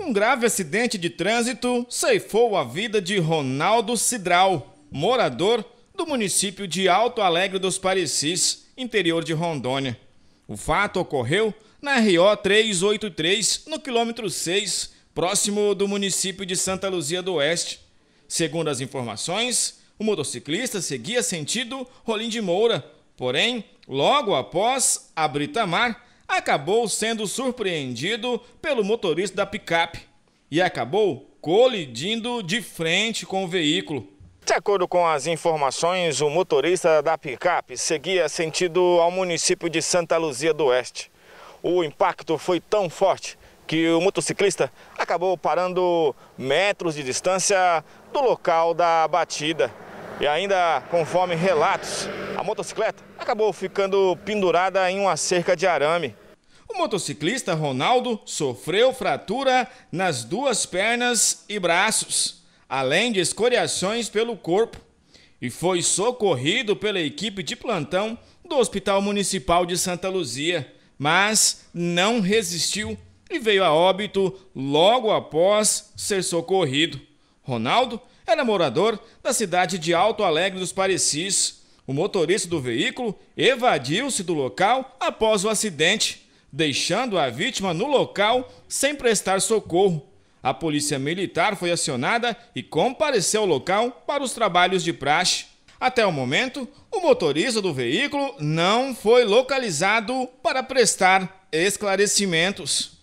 Um grave acidente de trânsito ceifou a vida de Ronaldo Cidral, morador do município de Alto Alegre dos Parecis, interior de Rondônia. O fato ocorreu na RO 383, no quilômetro 6, próximo do município de Santa Luzia do Oeste. Segundo as informações, o motociclista seguia sentido Rolim de Moura, porém, logo após a Britamar, acabou sendo surpreendido pelo motorista da picape e acabou colidindo de frente com o veículo. De acordo com as informações, o motorista da picape seguia sentido ao município de Santa Luzia do Oeste. O impacto foi tão forte que o motociclista acabou parando metros de distância do local da batida. E ainda, conforme relatos, a motocicleta acabou ficando pendurada em uma cerca de arame. O motociclista Ronaldo sofreu fratura nas duas pernas e braços, além de escoriações pelo corpo, e foi socorrido pela equipe de plantão do Hospital Municipal de Santa Luzia, mas não resistiu e veio a óbito logo após ser socorrido. Ronaldo era morador da cidade de Alto Alegre dos Parecis. O motorista do veículo evadiu-se do local após o acidente deixando a vítima no local sem prestar socorro. A polícia militar foi acionada e compareceu ao local para os trabalhos de praxe. Até o momento, o motorista do veículo não foi localizado para prestar esclarecimentos.